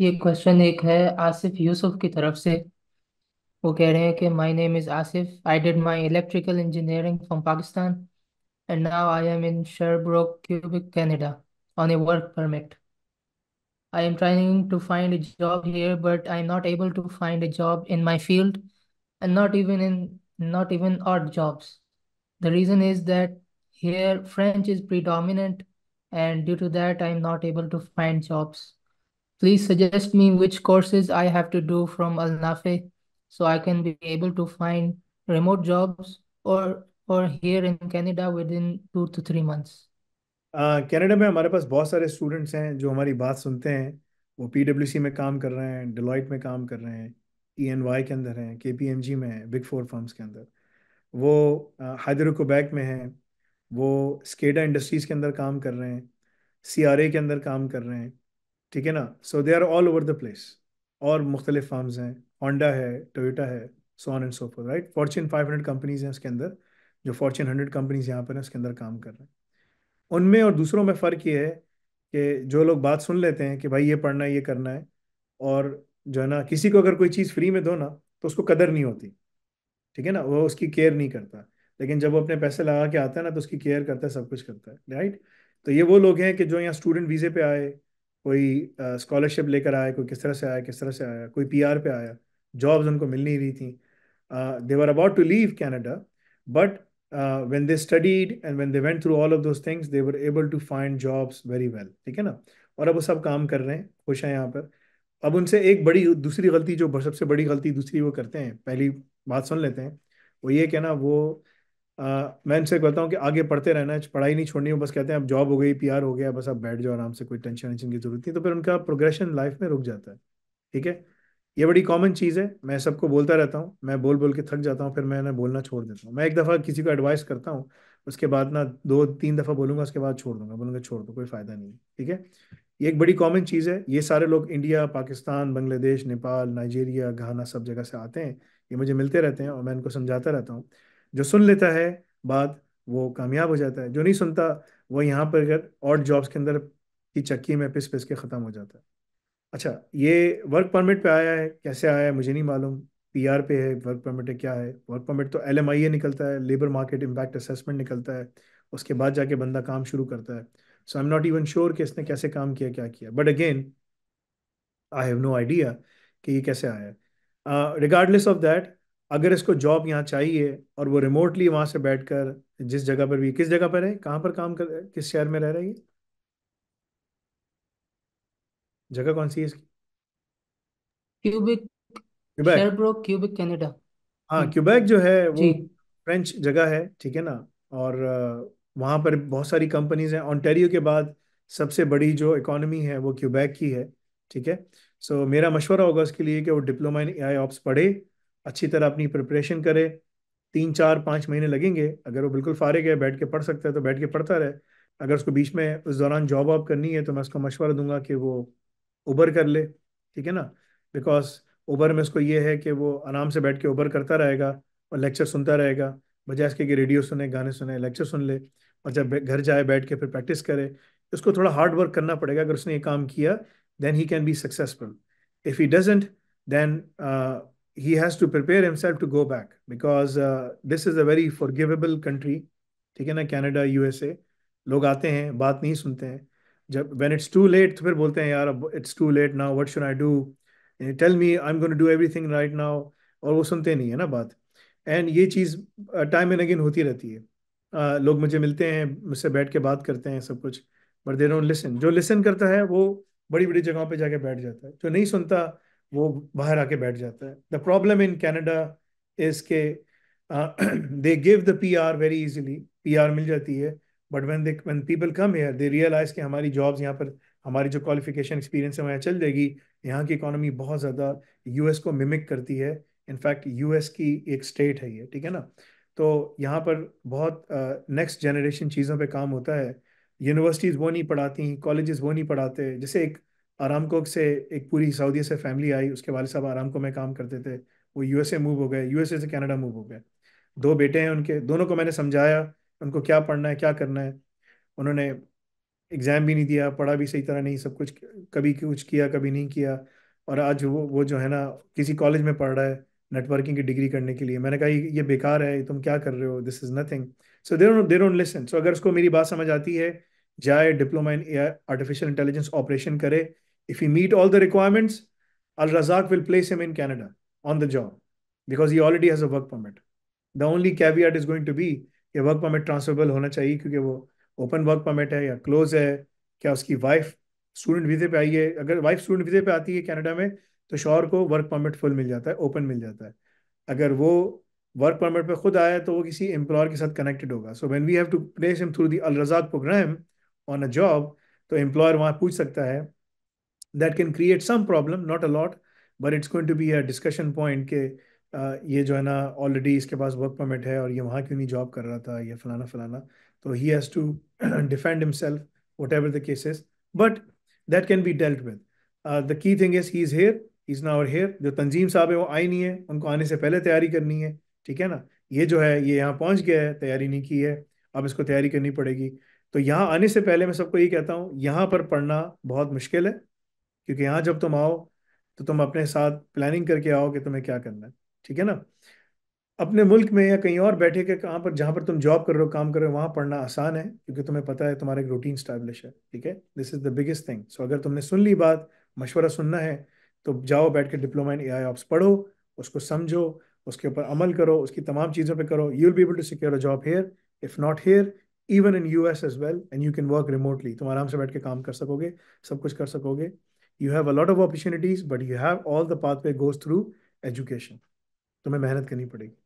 ये क्वेश्चन एक है आसिफ यूसुफ की तरफ से वो कह रहे हैं कि my name is Asif I did my electrical engineering from Pakistan and now I am in Sherbrooke Quebec Canada on a work permit I am trying to find a job here but I am not able to find a job in my field and not even in not even odd jobs the reason is that here French is predominant and due to that I am not able to find jobs Please suggest me which courses I have to do from Al Nafe so I can be able to find remote jobs or or here in Canada within two to three months. Uh, Canada में हमारे पास बहुत सारे students हैं जो हमारी बात सुनते हैं वो PwC Deloitte ENY KPMG big four firms के अंदर वो uh, Hyderabad Quebec में हैं वो SCADA industries के अंदर काम कर CRA ठीक है ना so they are all over the place और मुख्तलिफ फार्म हैं होंडा है टोयोटा है so on and so forth right Fortune five hundred companies हैं उसके अंदर जो फॉर्चून हंड्रेड कंपनीज यहाँ पर हैं उसके अंदर काम कर रहे हैं उनमें और दूसरों में फ़र्क ये है कि जो लोग बात सुन लेते हैं कि भाई ये पढ़ना है ये करना है और जो है ना किसी को अगर कोई चीज़ फ्री में दो ना तो उसको कदर नहीं होती ठीक है ना वो उसकी केयर नहीं करता लेकिन जब वो अपने पैसे लगा के आता है ना तो उसकी केयर करता है सब कुछ करता है राइट तो ये वो लोग हैं कि जो यहाँ स्टूडेंट वीज़े पे आए कोई स्कॉलरशिप लेकर आया कोई किस तरह से आया किस तरह से आया कोई पी पे आया जॉब्स उनको मिल नहीं रही थी they were about to leave Canada but when they studied and when they went through all of those things they were able to find jobs very well ठीक है ना और अब वो सब काम कर रहे हैं खुश हैं यहाँ पर अब उनसे एक बड़ी दूसरी गलती जो सबसे बड़ी गलती दूसरी वो करते हैं पहली बात सुन लेते हैं वो ये कहना वो मैं इनसे कहता हूँ कि आगे पढ़ते रहना पढ़ाई नहीं छोड़नी हो बस कहते हैं अब जॉब हो गई पीआर हो गया बस आप बैठ जाओ आराम से कोई टेंशन वेंशन की जरूरत नहीं तो फिर उनका प्रोग्रेशन लाइफ में रुक जाता है ठीक है ये बड़ी कॉमन चीज़ है मैं सबको बोलता रहता हूँ मैं बोल बोल के थक जाता हूँ फिर मैं इन्हें बोलना छोड़ देता हूँ मैं एक दफ़ा किसी को एडवाइस करता हूँ उसके बाद ना दो तीन दफ़ा बोलूँगा उसके बाद छोड़ दूंगा बोलूँगा छोड़ दो कोई फ़ायदा नहीं ठीक है ये एक बड़ी कॉमन चीज़ है ये सारे लोग India Pakistan Bangladesh Nepal Nigeria Ghana सब जगह से आते हैं ये मुझे मिलते रहते हैं और मैं इनको समझाता रहता हूँ जो सुन लेता है बात वो कामयाब हो जाता है जो नहीं सुनता वो यहाँ पर अगर और जॉब्स के अंदर की चक्की में पिस पिस के ख़त्म हो जाता है अच्छा ये वर्क परमिट पे आया है कैसे आया है मुझे नहीं मालूम पीआर पे है वर्क परमिट है क्या है वर्क परमिट तो एल निकलता है लेबर मार्केट इम्पैक्ट असेसमेंट निकलता है उसके बाद जाके बंदा काम शुरू करता है so I am not even sure कि इसने कैसे काम किया क्या किया but again I have no idea कि ये कैसे आया है रिगार्डलेस ऑफ दैट अगर इसको जॉब यहाँ चाहिए और वो रिमोटली वहां से बैठकर जिस जगह पर भी किस जगह पर है कहाँ पर काम कर किस शहर में रह रही है जगह कौन सी है इसकी क्यूबिक क्यूबिक कनाडा हाँ क्यूबेक जो है वो फ्रेंच जगह है ठीक है ना और वहां पर बहुत सारी कंपनीज हैं ऑन्टेरियो के बाद सबसे बड़ी जो इकोनॉमी है वो क्यूबैक की है ठीक है सो so, मेरा मशवरा होगा उसके लिए कि वो diploma in A I ops पढ़े अच्छी तरह अपनी प्रिपरेशन करे तीन चार पाँच महीने लगेंगे अगर वो बिल्कुल फारिग है बैठ के पढ़ सकता है तो बैठ के पढ़ता रहे अगर उसको बीच में उस दौरान जॉब वॉब करनी है तो मैं उसको मशवरा दूंगा कि वो उबर कर ले ठीक है ना बिकॉज उबर में उसको ये है कि वो आराम से बैठ के उबर करता रहेगा और लेक्चर सुनता रहेगा बजाय इसके कि रेडियो सुने गाने सुने लेक्चर सुन ले और जब घर जाए बैठ के फिर प्रैक्टिस करे उसको थोड़ा हार्ड वर्क करना पड़ेगा अगर उसने ये काम किया then he can be successful if he doesn't then he has to prepare himself to go back because uh, this is a very forgivable country ठीक है ना कनाडा यूएसए लोग आते हैं बात नहीं सुनते हैं जब व्हेन इट्स टू लेट तो फिर बोलते हैं यार अब it's too late now what should I do tell me I am going to do everything right now और वो सुनते नहीं है ना बात एंड ये चीज़ टाइम एंड अगेन होती रहती है uh, लोग मुझे मिलते हैं मुझसे बैठ के बात करते हैं सब कुछ बट दे डोंट लिसन जो लिसन करता है वो बड़ी बड़ी जगहों पे जाके बैठ जाता है जो नहीं सुनता वो बाहर आके बैठ जाता है the problem in Canada is के they give the P R very easily P R मिल जाती है but when they when people come here they realize कि हमारी जॉब्स यहाँ पर हमारी जो क्वालिफिकेशन एक्सपीरियंस है वहाँ चल जाएगी यहाँ की इकोनॉमी बहुत ज़्यादा यूएस को मिमिक करती है इनफैक्ट यूएस की एक स्टेट है ये ठीक है ना तो यहाँ पर बहुत नेक्स्ट uh, जनरेशन चीज़ों पे काम होता है यूनिवर्सिटीज़ वो नहीं पढ़ाती कॉलेजेस वो नहीं पढ़ाते जैसे एक आरामको से एक पूरी सऊदी से फैमिली आई उसके वाले साहब आरामको में काम करते थे वो यूएसए मूव हो गए यूएसए से कनाडा मूव हो गए दो बेटे हैं उनके दोनों को मैंने समझाया उनको क्या पढ़ना है क्या करना है उन्होंने एग्ज़ाम भी नहीं दिया पढ़ा भी सही तरह नहीं सब कुछ कभी कुछ किया कभी नहीं किया और आज वो वो जो है ना किसी कॉलेज में पढ़ रहा है नेटवर्किंग की डिग्री करने के लिए मैंने कहा ये बेकार है तुम क्या कर रहे हो this is nothing so they don't they don't listen so अगर उसको मेरी बात समझ आती है जाए diploma in artificial intelligence operation करे If he meet all the requirements, Al Razak will place him in Canada on the job because he already has a work permit. The only caveat is going to be कि work permit transferable hona chahiye kyunki wo open work permit hai ya close hai kya uski wife student visa pe aayi hai agar wife student visa pe aati hai canada mein to शोहर ko work permit full mil jata hai open mil jata hai agar wo work permit पे खुद आया तो वो किसी employer के साथ connected होगा so when we have to place him through the Razak program on a job तो एम्प्लॉयर वहाँ पूछ सकता है that can create some problem not a lot but it's it's going to be a discussion के ये जो है ना ऑलरेडी इसके पास वर्क परमिट है और ये वहाँ क्यों नहीं जॉब कर रहा था या फलाना फलाना तो he has to defend himself whatever the cases but that can be dealt with the key thing is he is here is ना और हेयर जो तंजीम साहब है वो आई नहीं है उनको आने से पहले तैयारी करनी है ठीक है ना ये जो है ये यहाँ पहुँच गया है तैयारी नहीं की है अब इसको तैयारी करनी पड़ेगी तो यहाँ आने से पहले मैं सबको ये कहता हूँ यहाँ पर पढ़ना बहुत मुश्किल है क्योंकि यहाँ जब तुम आओ तो तुम अपने साथ प्लानिंग करके आओ कि तुम्हें क्या करना है ठीक है ना अपने मुल्क में या कहीं और बैठे के कहाँ पर जहाँ पर तुम जॉब कर रहे हो काम कर रहे हो वहाँ पढ़ना आसान है क्योंकि तुम्हें पता है तुम्हारा एक रूटीन स्टैब्लिश है ठीक है this is the biggest thing so अगर तुमने सुन ली बात मशवरा सुनना है तो जाओ बैठ के diploma in A I ops पढ़ो उसको समझो उसके ऊपर अमल करो उसकी तमाम चीज़ों पर करो you will be able to secure a job here if not here even in U S as well and you can work remotely तुम आराम से बैठ के काम कर सकोगे सब कुछ कर सकोगे you have a lot of opportunities but you have all the pathway goes through education तुम्हें मेहनत करनी पड़ेगी